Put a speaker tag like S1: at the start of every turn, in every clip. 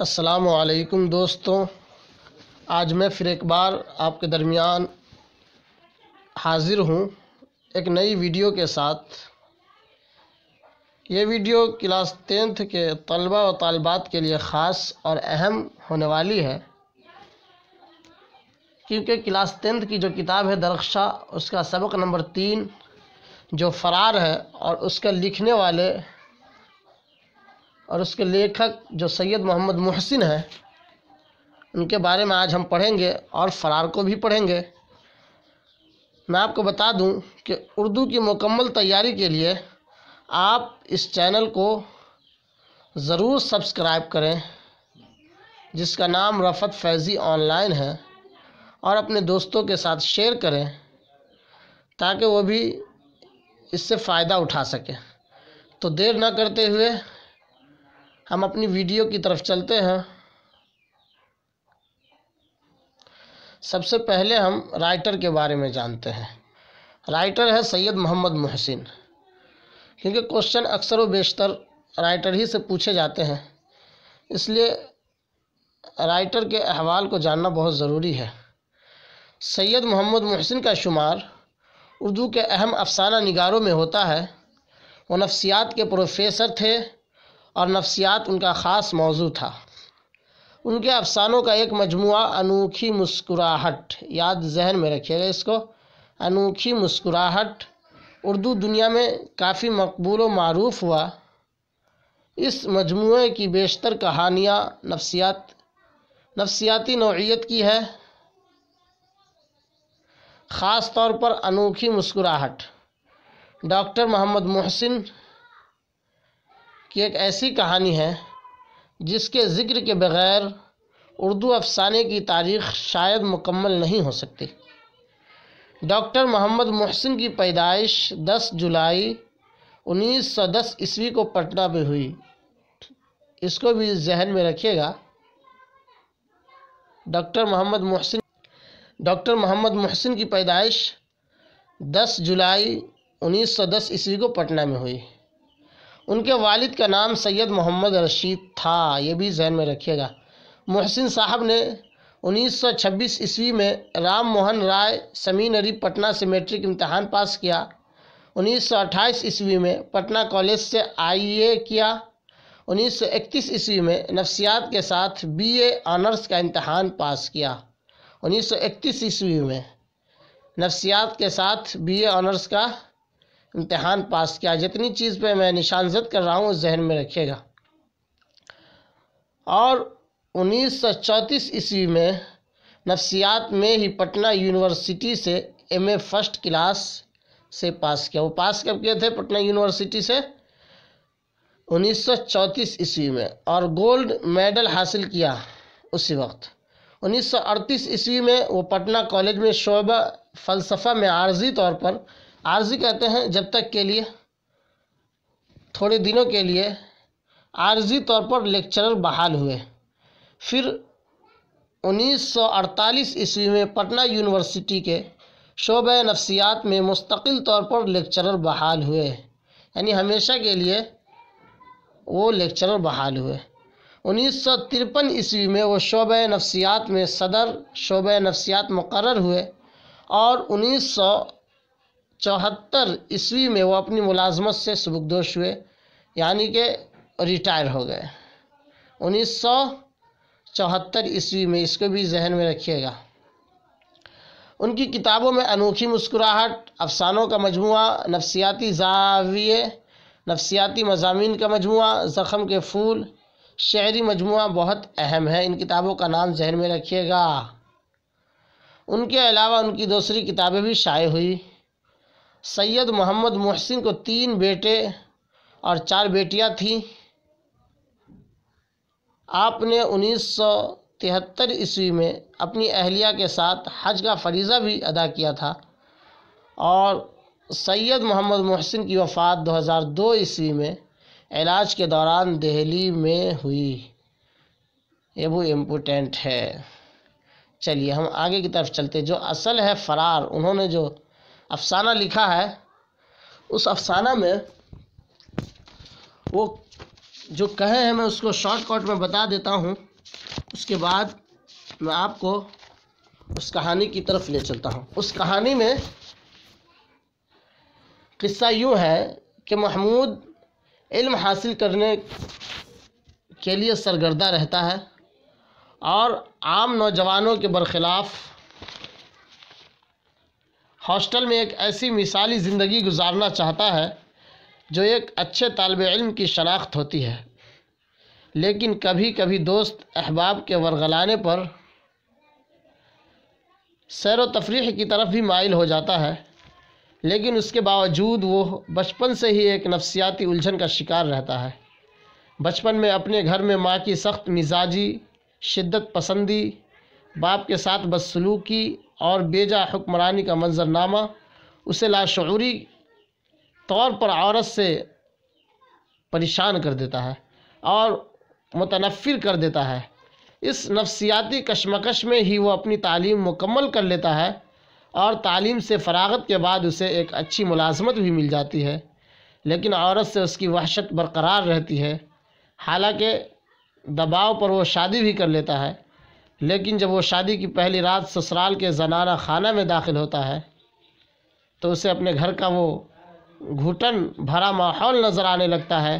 S1: असलकुम दोस्तों आज मैं फिर एक बार आपके दरमियान हाज़िर हूँ एक नई वीडियो के साथ ये वीडियो क्लास टेंथ के तलबा व तालबात के लिए ख़ास और अहम होने वाली है क्योंकि क्लास टेंथ की जो किताब है दरख्शा उसका सबक नंबर तीन जो फ़रार है और उसका लिखने वाले और उसके लेखक जो सैयद मोहम्मद मोहसिन हैं उनके बारे में आज हम पढ़ेंगे और फ़रार को भी पढ़ेंगे मैं आपको बता दूं कि उर्दू की मुकम्मल तैयारी के लिए आप इस चैनल को ज़रूर सब्सक्राइब करें जिसका नाम रफ़त फैज़ी ऑनलाइन है और अपने दोस्तों के साथ शेयर करें ताकि वो भी इससे फ़ायदा उठा सकें तो देर ना करते हुए हम अपनी वीडियो की तरफ चलते हैं सबसे पहले हम राइटर के बारे में जानते हैं राइटर है सैयद मोहम्मद मोहसिन क्योंकि क्वेश्चन अक्सर व बेशतर राइटर ही से पूछे जाते हैं इसलिए राइटर के अहवाल को जानना बहुत ज़रूरी है सैयद मोहम्मद मोहसिन का शुमार उर्दू के अहम अफसाना निगारों में होता है वो नफ्सियात के प्रोफेसर थे और नफ्सियात उनका ख़ास मौजू था उनके अफसानों का एक मजमु अनोखी मुस्कुराहट याद जहन में रखिएगा इसको अनोखी मुस्कुराहट उर्दू दुनिया में काफ़ी मकबूल व मरूफ हुआ इस मजमू की बेशतर कहानियाँ नफसियात नफसियाती नौीयत की है ख़ास तौर पर अनोखी मुस्कुराहट डॉक्टर मोहम्मद मोहसिन कि एक ऐसी कहानी है जिसके ज़िक्र के बग़ैर उर्दू अफसाने की तारीख़ शायद मुकम्मल नहीं हो सकती डॉक्टर मोहम्मद मोहसिन की पैदाइश 10 जुलाई 1910 ईस्वी को पटना में हुई इसको भी जहन में रखिएगा डॉक्टर मोहम्मद मोहसिन डॉक्टर मोहम्मद मोहसिन की पैदाइश 10 जुलाई 1910 ईस्वी को पटना में हुई उनके वालिद का नाम सैयद मोहम्मद रशीद था ये भी जहन में रखिएगा मोहसिन साहब ने 1926 ईस्वी में राम मोहन राय सेमीनरी पटना से मैट्रिक इम्तहान पास किया 1928 ईस्वी में पटना कॉलेज से आईए किया 1931 ईस्वी में नफ्सियात के साथ बीए ऑनर्स का इम्तहान पास किया 1931 ईस्वी में नफ्सियात के साथ बीए ऑनर्स का इम्तहान पास किया जितनी चीज़ पे मैं निशानजद कर रहा हूँ जहन में रखिएगा और उन्नीस सौ चौंतीस ईस्वी में नफ्सियात में ही पटना यूनिवर्सिटी से एम ए फर्स्ट क्लास से पास किया वो पास कब किए थे पटना यूनिवर्सिटी से 1934 ईस्वी में और गोल्ड मेडल हासिल किया उसी वक्त 1938 ईस्वी में वो पटना कॉलेज में शोबा फ़लसफ़ा में आर्जी तौर पर आरजी कहते हैं जब तक के लिए थोड़े दिनों के लिए आरजी तौर पर लेक्चरर बहाल हुए फिर 1948 ईस्वी में पटना यूनिवर्सिटी के शोब नफ्सियात में मुस्तकिल तौर पर लेक्चरर बहाल हुए यानी हमेशा के लिए वो लेक्चरर बहाल हुए उन्नीस सौ तिरपन ईस्वी में वो शोब नफ्सियात में सदर शोब नफ्सियात मुकर हुए और उन्नीस सौ चौहत्तर ईस्वी में वो अपनी मुलाजमत से सुबकदोश हुए यानी कि रिटायर हो गए उन्नीस सौ चौहत्तर ईस्वी में इसको भी जहन में रखिएगा उनकी किताबों में अनोखी मुस्कुराहट अफसानों का मजमु नफसियाती जाविये नफसियाती मजामी का मजमू ज़ख़म के फूल शहरी मजमू बहुत अहम है इन किताबों का नाम जहन में रखिएगा उनके अलावा उनकी दूसरी किताबें भी शाये हुई सैयद मोहम्मद मोहसिन को तीन बेटे और चार बेटियां थीं आपने उन्नीस सौ तिहत्तर ईस्वी में अपनी अहलिया के साथ हज का फरीज़ा भी अदा किया था और सैयद मोहम्मद मोहसिन की वफ़ात 2002 ईस्वी में इलाज के दौरान दिल्ली में हुई ये वो इम्पोर्टेंट है चलिए हम आगे की तरफ चलते जो असल है फ़रार उन्होंने जो अफसाना लिखा है उस अफसाना में वो जो कहे हैं मैं उसको शॉर्टकट में बता देता हूँ उसके बाद मैं आपको उस कहानी की तरफ ले चलता हूँ उस कहानी में किस्सा यूँ है कि महमूद इल्म हासिल करने के लिए सरगर्दा रहता है और आम नौजवानों के बरखिलाफ़ हॉस्टल में एक ऐसी मिसाली ज़िंदगी गुजारना चाहता है जो एक अच्छे तालब इल्म की शनाख्त होती है लेकिन कभी कभी दोस्त अहबाब के वर्गलाने पर सैर तफरी की तरफ भी माइल हो जाता है लेकिन उसके बावजूद वो बचपन से ही एक नफसियाती उलझन का शिकार रहता है बचपन में अपने घर में माँ की सख्त मिजाजी शिद्दत पसंदी बाप के साथ बदसलूकी और बेजा हुक्मरानी का मंजरनामा उसे लाशरी तौर पर औरत से परेशान कर देता है और मुतनफ़िर कर देता है इस नफसियाती कशमकश में ही वो अपनी तालीम मुकम्मल कर लेता है और तालीम से फ़रागत के बाद उसे एक अच्छी मुलाजमत भी मिल जाती है लेकिन औरत से उसकी वहशत बरकरार रहती है हालांकि दबाव पर वो शादी भी कर लेता है लेकिन जब वो शादी की पहली रात ससुराल के जनाना खाना में दाखिल होता है तो उसे अपने घर का वो घुटन भरा माहौल नज़र आने लगता है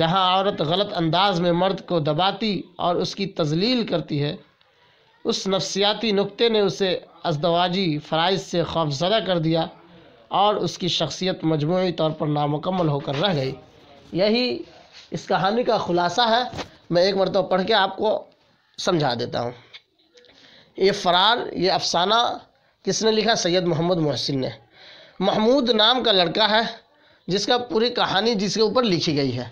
S1: जहाँ औरत गलत अंदाज में मर्द को दबाती और उसकी तजलील करती है उस नफसियाती नुक्ते ने उसे अजदवाजी फ़राइज से खौफजदा कर दिया और उसकी शख्सियत मजमूरी तौर पर नामुकम्मल होकर रह गई यही इस कहानी का ख़ुलासा है मैं एक मरतब पढ़ के आपको समझा देता हूँ ये फ़रार ये अफसाना किसने लिखा सैयद मोहम्मद मोहसिन ने महमूद नाम का लड़का है जिसका पूरी कहानी जिसके ऊपर लिखी गई है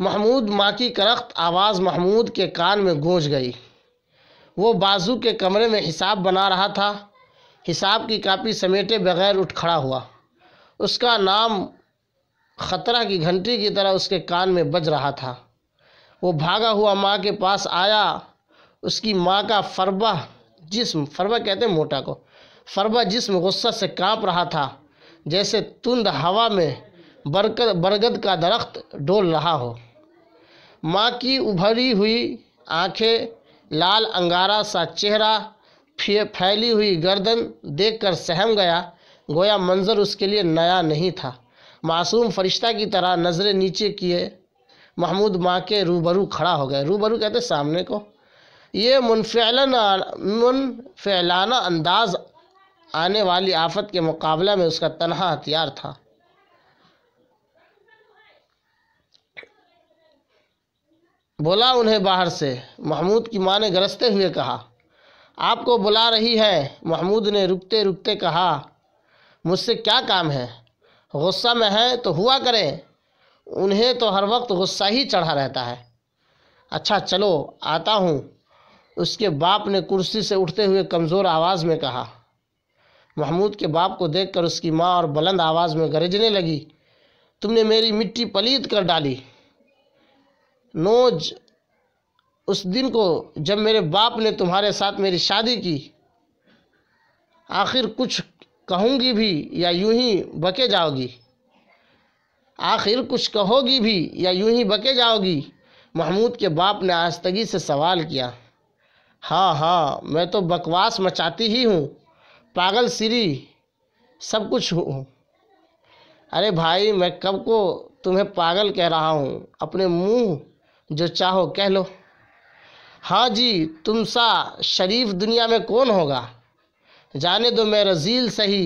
S1: महमूद माँ की करख्त आवाज़ महमूद के कान में गोज गई वो बाजू के कमरे में हिसाब बना रहा था हिसाब की कापी समेटे बगैर उठ खड़ा हुआ उसका नाम ख़तरा की घंटी की तरह उसके कान में बज रहा था वो भागा हुआ माँ के पास आया उसकी माँ का फरबा जिस्म फरबा कहते हैं मोटा को फरबा जिस्म गुस्सा से कांप रहा था जैसे तुंद हवा में बरकत बरगद का दरख्त डोल रहा हो माँ की उभरी हुई आंखें लाल अंगारा सा चेहरा फैली हुई गर्दन देखकर सहम गया गोया मंज़र उसके लिए नया नहीं था मासूम फरिश्ता की तरह नज़रें नीचे किए महमूद माँ के रूबरू खड़ा हो गए रूबरू कहते सामने को ये मुनफलाना मुनफलाना अंदाज आने वाली आफत के मुकाबला में उसका तनहा हथियार था बोला उन्हें बाहर से महमूद की माँ ने गरजते हुए कहा आपको बुला रही है महमूद ने रुकते रुकते कहा मुझसे क्या काम है गुस्सा में है तो हुआ करें उन्हें तो हर वक्त गुस्सा ही चढ़ा रहता है अच्छा चलो आता हूँ उसके बाप ने कुर्सी से उठते हुए कमज़ोर आवाज़ में कहा महमूद के बाप को देखकर उसकी माँ और बुलंद आवाज़ में गरजने लगी तुमने मेरी मिट्टी पलीद कर डाली नोज उस दिन को जब मेरे बाप ने तुम्हारे साथ मेरी शादी की आखिर कुछ कहूँगी भी या यूं ही बके जाओगी आखिर कुछ कहोगी भी या यूं ही बके जाओगी महमूद के बाप ने आस्तगी से सवाल किया हाँ हाँ मैं तो बकवास मचाती ही हूँ पागल सिरी सब कुछ हूँ अरे भाई मैं कब को तुम्हें पागल कह रहा हूँ अपने मुंह जो चाहो कह लो हाँ जी तुम सा शरीफ दुनिया में कौन होगा जाने दो मैं रजील सही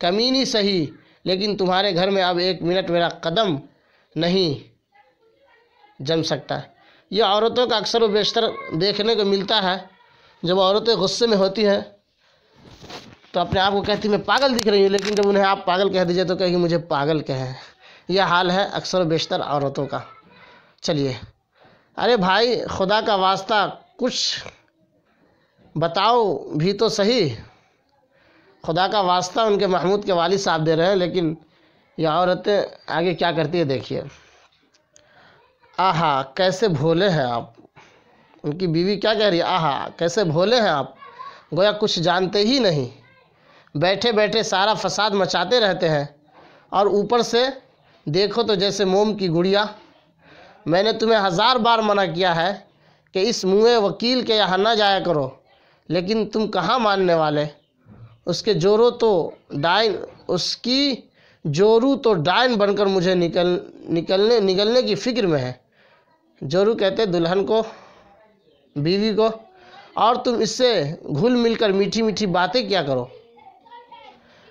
S1: कमीनी सही लेकिन तुम्हारे घर में अब एक मिनट मेरा कदम नहीं जम सकता है ये औरतों का अक्सर व बेशतर देखने को मिलता है जब औरतें गुस्से में होती हैं तो अपने आप को कहती मैं पागल दिख रही हूँ लेकिन जब उन्हें आप पागल कह दीजिए तो कहेगी मुझे पागल कहें यह हाल है अक्सर बेशतर औरतों का चलिए अरे भाई खुदा का वास्ता कुछ बताओ भी तो सही खुदा का वास्ता उनके महमूद के वालिद साहब दे रहे हैं लेकिन यह औरतें आगे क्या करती है देखिए आहा कैसे भोले हैं आप उनकी बीवी क्या कह रही आहा कैसे भोले हैं आप गोया कुछ जानते ही नहीं बैठे बैठे सारा फसाद मचाते रहते हैं और ऊपर से देखो तो जैसे मोम की गुड़िया मैंने तुम्हें हज़ार बार मना किया है कि इस मुँह वकील के यहाँ ना जाया करो लेकिन तुम कहाँ मानने वाले उसके जोरों तो डाइन उसकी जोरू तो डाइन बनकर मुझे निकल निकलने निकलने की फ़िक्र में है जोरू कहते दुल्हन को बीवी को और तुम इससे घुल मिलकर मीठी मीठी बातें क्या करो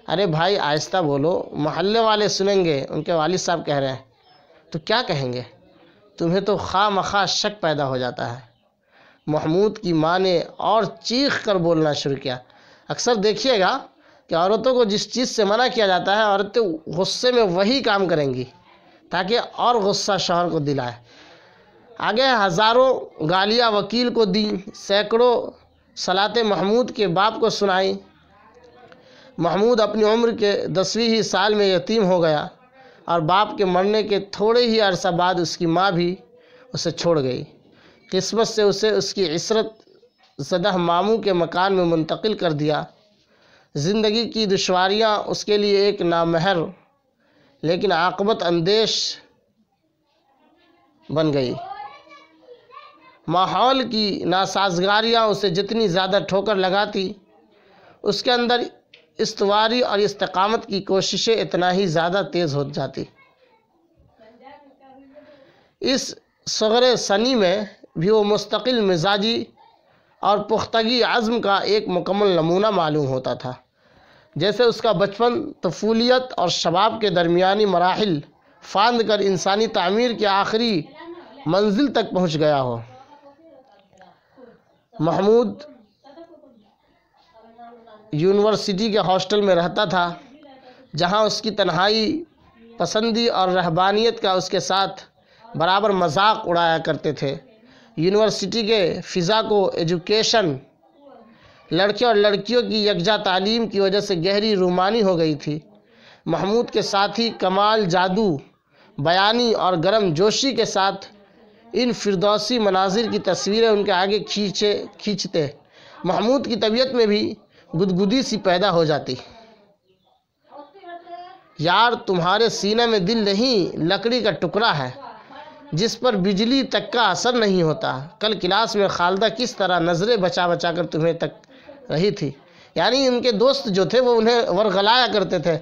S1: अरे भाई आहिस्ता बोलो मोहल्ले वाले सुनेंगे उनके वालिद साहब कह रहे हैं तो क्या कहेंगे तुम्हें तो खा मखा शक पैदा हो जाता है महमूद की माँ ने और चीख कर बोलना शुरू किया अक्सर देखिएगा कि औरतों को जिस चीज़ से मना किया जाता है औरतें गुस्से में वही काम करेंगी ताकि और गुस्सा शोहर को दिलाए आगे हज़ारों गालियाँ वकील को दी सैकड़ों सलात महमूद के बाप को सुनाई महमूद अपनी उम्र के दसवीं ही साल में यतीम हो गया और बाप के मरने के थोड़े ही अरसा बाद उसकी माँ भी उसे छोड़ गई किस्मत से उसे उसकी इसरत सदह मामू के मकान में मुंतकिल कर दिया ज़िंदगी की दुशारियाँ उसके लिए एक नामहर लेकिन आकबत अंदेश बन गई माहौल की नासाजगारियाँ उसे जितनी ज़्यादा ठोकर लगाती उसके अंदर इस्तवारी और इस्तकामत की कोशिशें इतना ही ज़्यादा तेज़ हो जाती इस सगर सनी में भी वो मुस्तकिल मिजाजी और पुख्तगी आज़म का एक मुकम्मल नमूना मालूम होता था जैसे उसका बचपन तफूलियत और शबाब के दरमियानी मराहल फांद कर इंसानी तमीर के आखिरी मंजिल तक पहुँच गया हो महमूद यूनिवर्सिटी के हॉस्टल में रहता था जहाँ उसकी तन्हाई पसंदी और रहबानियत का उसके साथ बराबर मजाक उड़ाया करते थे यूनिवर्सिटी के फ़िज़ा को एजुकेशन लड़के और लड़कियों की यकजा तालीम की वजह से गहरी रूमानी हो गई थी महमूद के साथ ही कमाल जादू बयानी और गर्म जोशी के साथ इन फिरदौसी मनाजिर की तस्वीरें उनके आगे खींचे खींचते महमूद की तबीयत में भी गुदगुदी सी पैदा हो जाती यार तुम्हारे सीने में दिल नहीं लकड़ी का टुकड़ा है जिस पर बिजली तक का असर नहीं होता कल क्लास में खालदा किस तरह नज़रें बचा बचा कर तुम्हें तक रही थी यानी उनके दोस्त जो थे वो उन्हें वरगलाया करते थे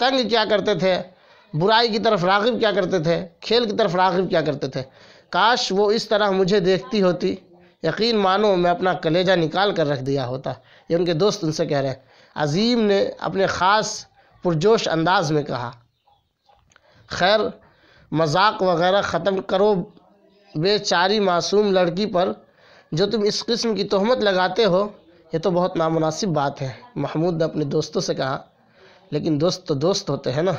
S1: तंग क्या करते थे बुराई की तरफ रागिब क्या करते थे खेल की तरफ रागिब क्या करते थे काश वो इस तरह मुझे देखती होती यकीन मानो मैं अपना कलेजा निकाल कर रख दिया होता ये उनके दोस्त उनसे कह रहे हैं अजीम ने अपने ख़ास पुरजोश अंदाज में कहा खैर मजाक वगैरह ख़त्म करो बेचारी मासूम लड़की पर जो तुम इस किस्म की तहमत लगाते हो ये तो बहुत नामनासिब बात है महमूद ने अपने दोस्तों से कहा लेकिन दोस्त तो दोस्त होते हैं ना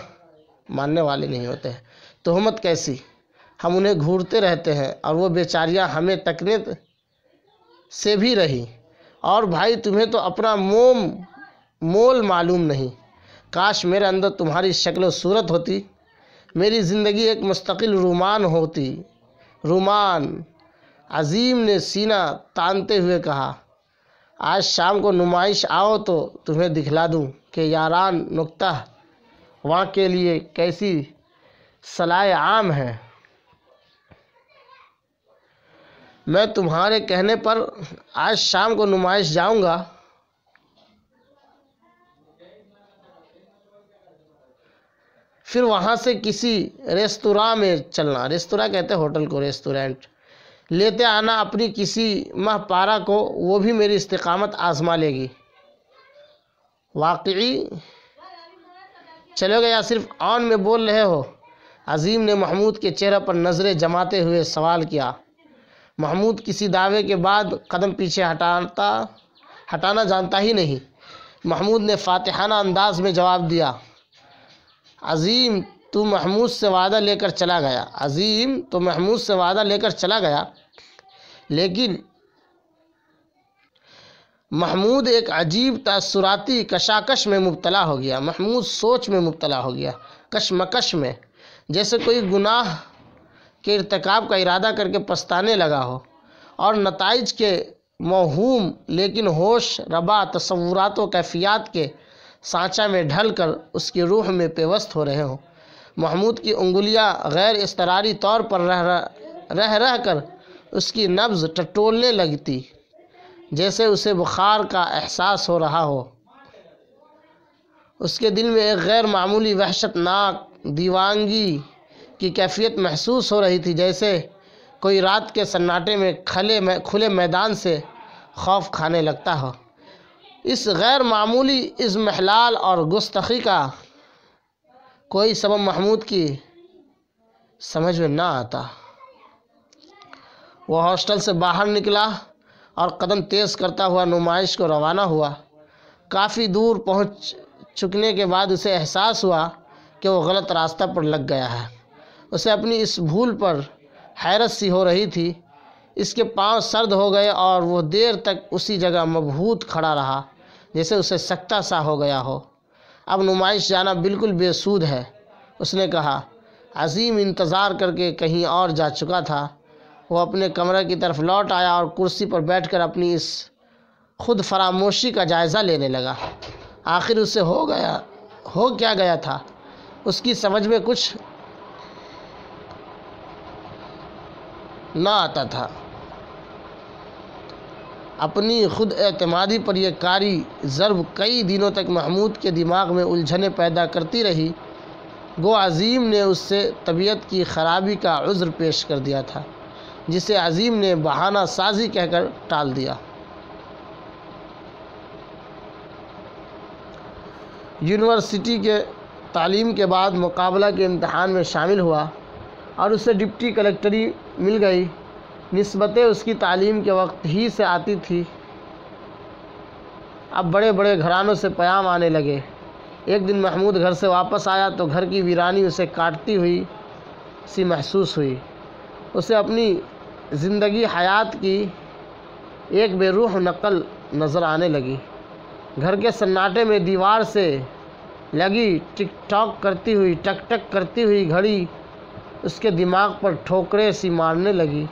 S1: मानने वाले नहीं होते हैं तहमत कैसी हम उन्हें घूरते रहते हैं और वो बेचारियाँ हमें तकने से भी रही और भाई तुम्हें तो अपना मोम मोल मालूम नहीं काश मेरे अंदर तुम्हारी शक्ल सूरत होती मेरी ज़िंदगी एक मुस्तकिल रुमान होती रुमान अजीम ने सीना तानते हुए कहा आज शाम को नुमाइश आओ तो तुम्हें दिखला दूँ कि यारान नुक्ता वहाँ के लिए कैसी सलाह आम है मैं तुम्हारे कहने पर आज शाम को नुमाइश जाऊंगा फिर वहाँ से किसी रेस्तरा में चलना रेस्तरा कहते हैं होटल को रेस्टोरेंट लेते आना अपनी किसी माह पारा को वो भी मेरी इस्तकामत आजमा लेगी वाकई चलोगे या सिर्फ ऑन में बोल रहे हो अजीम ने महमूद के चेहरे पर नज़रें जमाते हुए सवाल किया महमूद किसी दावे के बाद कदम पीछे हटाता हटाना जानता ही नहीं महमूद ने फातहाना अंदाज में जवाब दिया अजीम तो महमूद से वादा लेकर चला गया अजीम तो महमूद से वादा लेकर चला गया लेकिन महमूद एक अजीब तसराती कशाकश में मुबतला हो गया महमूद सोच में मुबतला हो गया कशमकश में जैसे कोई गुनाह के इरतकाब का इरादा करके पछताने लगा हो और नतज के महूम लेकिन होश रबा तस्वूरत व कैफियत के सांचा में ढल कर उसकी रूह में पेवस्त हो रहे हों महमूद की उंगलियां गैर इसतरारी तौर पर रह रह रह कर उसकी नब्ज़ टटोलने लगती जैसे उसे बुखार का एहसास हो रहा हो उसके दिल में एक गैर मामूली वहशतनाक दीवानगी की कैफियत महसूस हो रही थी जैसे कोई रात के सन्नाटे में खले में खुले मैदान से खौफ खाने लगता हो इस गैर मामूली इस महलाल और गुस्तखी का कोई सबब महमूद की समझ में ना आता वह हॉस्टल से बाहर निकला और कदम तेज़ करता हुआ नुमाइश को रवाना हुआ काफ़ी दूर पहुंच चुकने के बाद उसे एहसास हुआ कि वो गलत रास्ता पर लग गया है उसे अपनी इस भूल पर हैरत सी हो रही थी इसके पांव सर्द हो गए और वो देर तक उसी जगह मबहूत खड़ा रहा जैसे उसे सख्ता सा हो गया हो अब नुमाइश जाना बिल्कुल बेसूद है उसने कहा अजीम इंतज़ार करके कहीं और जा चुका था वो अपने कमरे की तरफ लौट आया और कुर्सी पर बैठकर अपनी इस खुद फरामोशी का जायज़ा लेने लगा आखिर उसे हो गया हो क्या गया था उसकी समझ में कुछ ना आता था अपनी खुद अतमादी पर यह कारी ज़रब कई दिनों तक महमूद के दिमाग में उलझने पैदा करती रही गो अज़ीम ने उससे तबीयत की ख़राबी का उज़्र पेश कर दिया था जिसे अज़ीम ने बहाना साजी कहकर टाल दिया यूनिवर्सिटी के तालीम के बाद मुकाबला के इम्तहान में शामिल हुआ और उसे डिप्टी कलेक्टरी मिल गई नस्बतें उसकी तालीम के वक्त ही से आती थी अब बड़े बड़े घरानों से प्याम आने लगे एक दिन महमूद घर से वापस आया तो घर की वीरानी उसे काटती हुई सी महसूस हुई उसे अपनी ज़िंदगी हयात की एक बेरूह नकल नज़र आने लगी घर के सन्नाटे में दीवार से लगी टिक टॉक करती हुई टक टक करती हुई घड़ी उसके दिमाग पर ठोकरें सी मारने लगी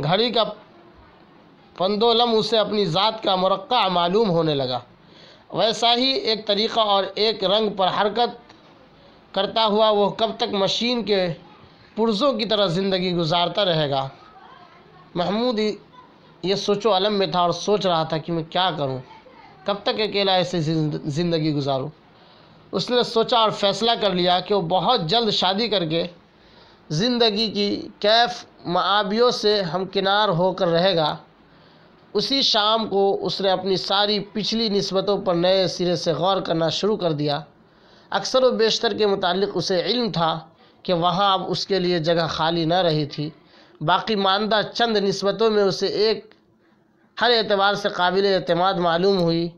S1: घड़ी का पंदोलम उसे अपनी ज़ात का मरक़ा मालूम होने लगा वैसा ही एक तरीक़ा और एक रंग पर हरकत करता हुआ वह कब तक मशीन के पुर्ज़ों की तरह ज़िंदगी गुजारता रहेगा महमूद ये सोचो अलम में था और सोच रहा था कि मैं क्या करूं कब तक अकेला ऐसे ज़िंदगी गुजारूं उसने सोचा और फ़ैसला कर लिया कि वो बहुत जल्द शादी करके ज़िंदगी की कैफ माबियों से हमकिनार होकर रहेगा उसी शाम को उसने अपनी सारी पिछली नस्बतों पर नए सिरे से गौर करना शुरू कर दिया अक्सर व बेशतर के मुतालिक उसे इल्म था कि वहाँ अब उसके लिए जगह खाली न रही थी बाकी मानदा चंद नस्बतों में उसे एक हर एतबार से काबिल अतमाद मालूम हुई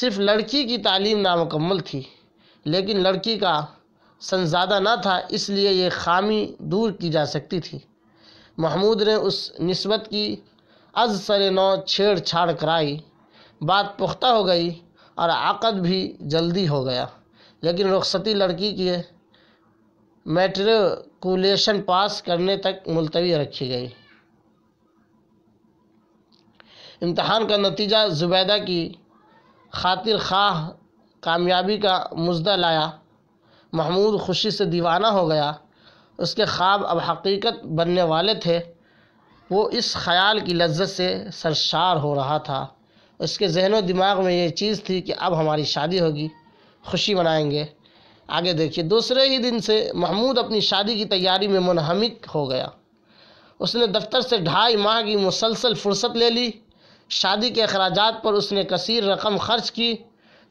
S1: सिर्फ लड़की की तालीम नामकम्मल थी लेकिन लड़की का संजादा ना था इसलिए ये खामी दूर की जा सकती थी महमूद ने उस नस्बत की अज सर नौ छेड़छाड़ कराई बात पुख्ता हो गई और आकद भी जल्दी हो गया लेकिन रुखसती लड़की की मेट्रिकुलेशन पास करने तक मुलतवी रखी गई इम्तहान का नतीजा जुबैदा की खातिर खा कामयाबी का मुजदा लाया महमूद खुशी से दीवाना हो गया उसके ख्वाब अब हकीकत बनने वाले थे वो इस ख्याल की लज्जत से सरशार हो रहा था उसके जहन दिमाग में ये चीज़ थी कि अब हमारी शादी होगी खुशी मनाएंगे आगे देखिए दूसरे ही दिन से महमूद अपनी शादी की तैयारी में मुनहमिक हो गया उसने दफ्तर से ढाई माह की मुसलसल फुर्सत ले ली शादी के अखराज पर उसने कसर रकम खर्च की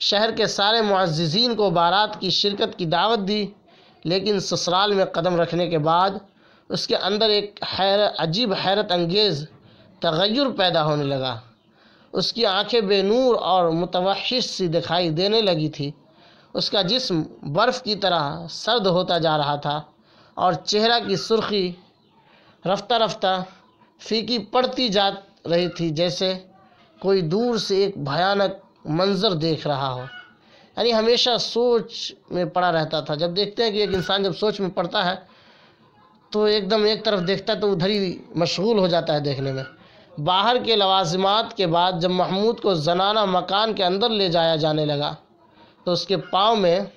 S1: शहर के सारे मुआजीन को बारात की शिरकत की दावत दी लेकिन ससुराल में कदम रखने के बाद उसके अंदर एक हैर अजीब हैरत अंगेज़ तगैर पैदा होने लगा उसकी आंखें बेनूर और मुतवशिश सी दिखाई देने लगी थी उसका जिस्म बर्फ़ की तरह सर्द होता जा रहा था और चेहरा की सुर्खी रफ्ता रफ्ता फीकी पड़ती जा रही थी जैसे कोई दूर से एक भयानक मंज़र देख रहा हो यानी हमेशा सोच में पड़ा रहता था जब देखते हैं कि एक इंसान जब सोच में पड़ता है तो एकदम एक तरफ देखता है तो उधर ही मशगूल हो जाता है देखने में बाहर के लवाजमात के बाद जब महमूद को जनाना मकान के अंदर ले जाया जाने लगा तो उसके पाँव में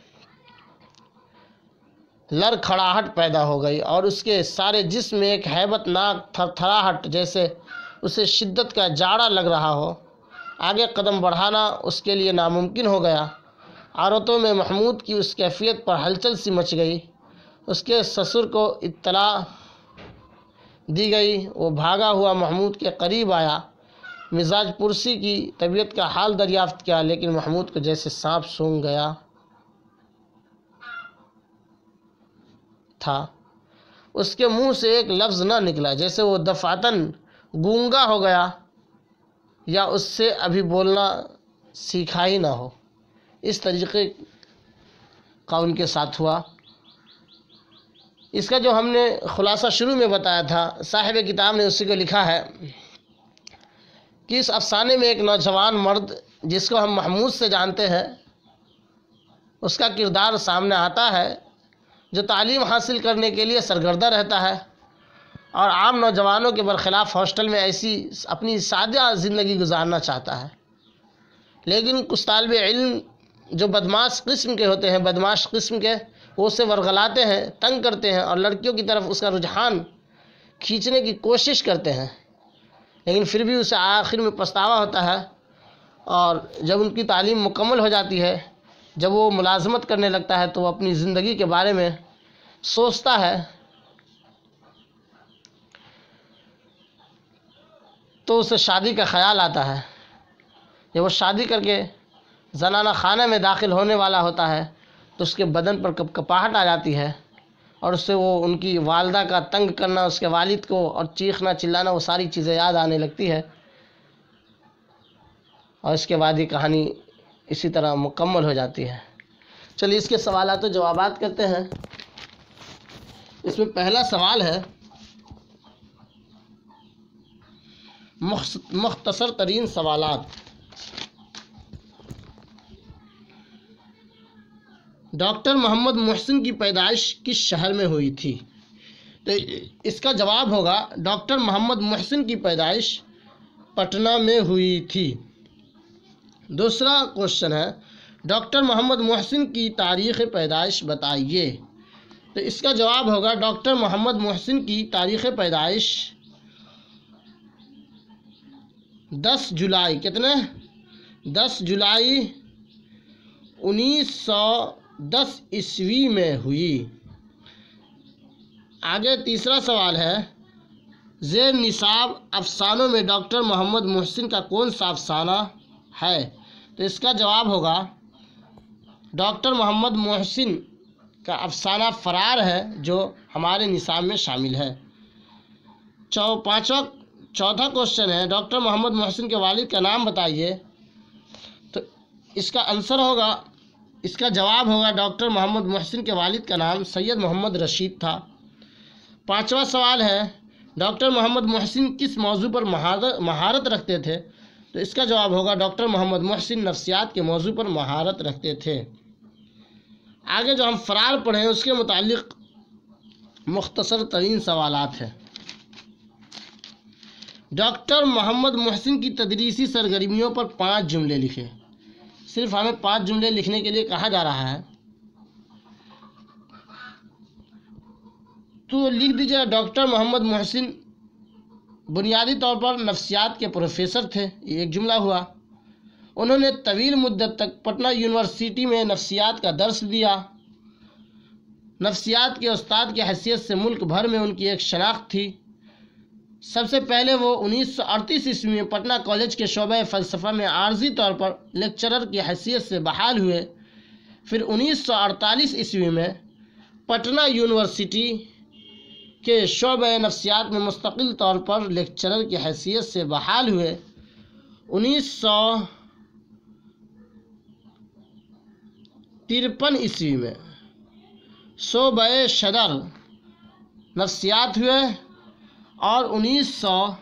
S1: लर खड़ाहट पैदा हो गई और उसके सारे जिसम में एक हैबतनाक थरथराहट जैसे उसे शिद्दत का जाड़ा लग रहा हो आगे कदम बढ़ाना उसके लिए नामुमकिन हो गया आरतों में महमूद की उस कैफियत पर हलचल सी मच गई उसके ससुर को इत्तला दी गई वो भागा हुआ महमूद के करीब आया मिजाज पुरसी की तबीयत का हाल दरियाफ्त किया लेकिन महमूद को जैसे सांप सूंघ गया था उसके मुंह से एक लफ्ज़ ना निकला जैसे वो दफातन गूंगा हो गया या उससे अभी बोलना सीखा ही ना हो इस तरीक़े का उनके साथ हुआ इसका जो हमने ख़ुलासा शुरू में बताया था साहिब किताब ने उसी को लिखा है कि इस अफसाने में एक नौजवान मर्द जिसको हम महमूद से जानते हैं उसका किरदार सामने आता है जो तालीम हासिल करने के लिए सरगर्दा रहता है और आम नौजवानों के बरखिलाफ़ हॉस्टल में ऐसी अपनी सादा ज़िंदगी गुजारना चाहता है लेकिन कुछ तलब इल्म जो बदमाश किस्म के होते हैं बदमाश किस्म के वो उसे वरगलाते हैं तंग करते हैं और लड़कियों की तरफ उसका रुझान खींचने की कोशिश करते हैं लेकिन फिर भी उसे आखिर में पछतावा होता है और जब उनकी तालीम मुकम्मल हो जाती है जब वो मुलाजमत करने लगता है तो वो अपनी ज़िंदगी के बारे में सोचता है तो उसे शादी का ख्याल आता है जब वो शादी करके जनाना खाना में दाखिल होने वाला होता है तो उसके बदन पर कप कपाहट आ जाती है और उससे वो उनकी वालदा का तंग करना उसके वालिद को और चीखना चिल्लाना वो सारी चीज़ें याद आने लगती है और इसके बाद ये कहानी इसी तरह मुकम्मल हो जाती है चलिए इसके सवाल तो जवाब करते हैं इसमें पहला सवाल है मख्तसर तरीन सवाल डॉक्टर मोहम्मद मोहसिन की पैदाइश किस शहर में हुई थी तो इसका जवाब होगा डॉक्टर मोहम्मद मोहसिन की पैदाइश पटना में हुई थी दूसरा क्वेश्चन है डॉक्टर मोहम्मद मोहसिन की तारीख़ पैदाइश बताइए तो इसका जवाब होगा डॉक्टर मोहम्मद मोहसिन की तारीख़ पैदाइश दस जुलाई कितने दस जुलाई उन्नीस सौ दस ईस्वी में हुई आगे तीसरा सवाल है जेर निसाब अफसानों में डॉक्टर मोहम्मद मोहसिन का कौन सा अफसाना है तो इसका जवाब होगा डॉक्टर मोहम्मद मोहसिन का अफसाना फ़रार है जो हमारे निसाब में शामिल है चौ पाँचवा चौथा क्वेश्चन है डॉक्टर मोहम्मद मोहसिन के वालिद का नाम बताइए तो इसका आंसर होगा इसका जवाब होगा डॉक्टर मोहम्मद मोहसिन के वालिद का नाम सैयद मोहम्मद रशीद था पांचवा सवाल है डॉक्टर मोहम्मद मोहसिन किस मौजू पर महारत रखते थे तो इसका जवाब होगा डॉक्टर मोहम्मद मोहसिन नफ्सियात के मौजू पर महारत रखते थे आगे जो हम फरार पढ़ें उसके मुतालिक मुख्तसर तरीन सवालत हैं डॉक्टर मोहम्मद मोहसिन की तदरीसी सरगर्मियों पर पाँच जुमले लिखे सिर्फ हमें पाँच जुमले लिखने के लिए कहा जा रहा है तो लिख दीजिए डॉक्टर मोहम्मद मोहसिन बुनियादी तौर पर नफ्सियात के प्रोफेसर थे ये एक जुमला हुआ उन्होंने तवील मुद्दत तक पटना यूनिवर्सिटी में नफ्सियात का दर्स दिया नफ्सियात के उस्ताद की हैसियत से मुल्क भर में उनकी एक शनाख्त थी सबसे पहले वो 1938 ईस्वी में पटना कॉलेज के शोबे फ़लसफ़ा में आर्जी तौर पर लेक्चरर की हैसियत से बहाल हुए फिर 1948 ईस्वी में पटना यूनिवर्सिटी के शोबे नफ्सियात में मुस्तकिल तौर पर लेक्चरर की हैसियत से बहाल हुए उन्नीस तिरपन ईस्वी में शोबे शदर नफ्सियात हुए और उन्नीस सौ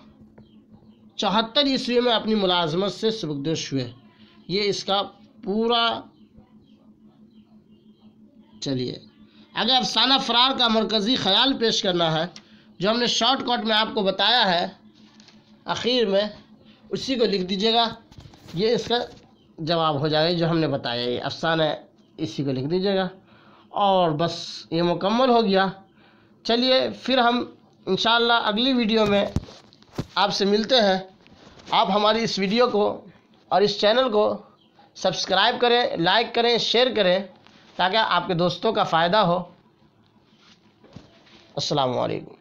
S1: चौहत्तर ईस्वी में अपनी मुलाजमत से सबकदोश हुए ये इसका पूरा चलिए अगर अफसाना फ़रार का मरकज़ी ख्याल पेश करना है जो हमने शॉर्टकट में आपको बताया है आखिर में उसी को लिख दीजिएगा ये इसका जवाब हो जाएगा जो हमने बताया ये अफसाना इसी को लिख दीजिएगा और बस ये मुकम्मल हो गया चलिए फिर हम इन अगली वीडियो में आपसे मिलते हैं आप हमारी इस वीडियो को और इस चैनल को सब्सक्राइब करें लाइक करें शेयर करें ताकि आपके दोस्तों का फ़ायदा हो असलकम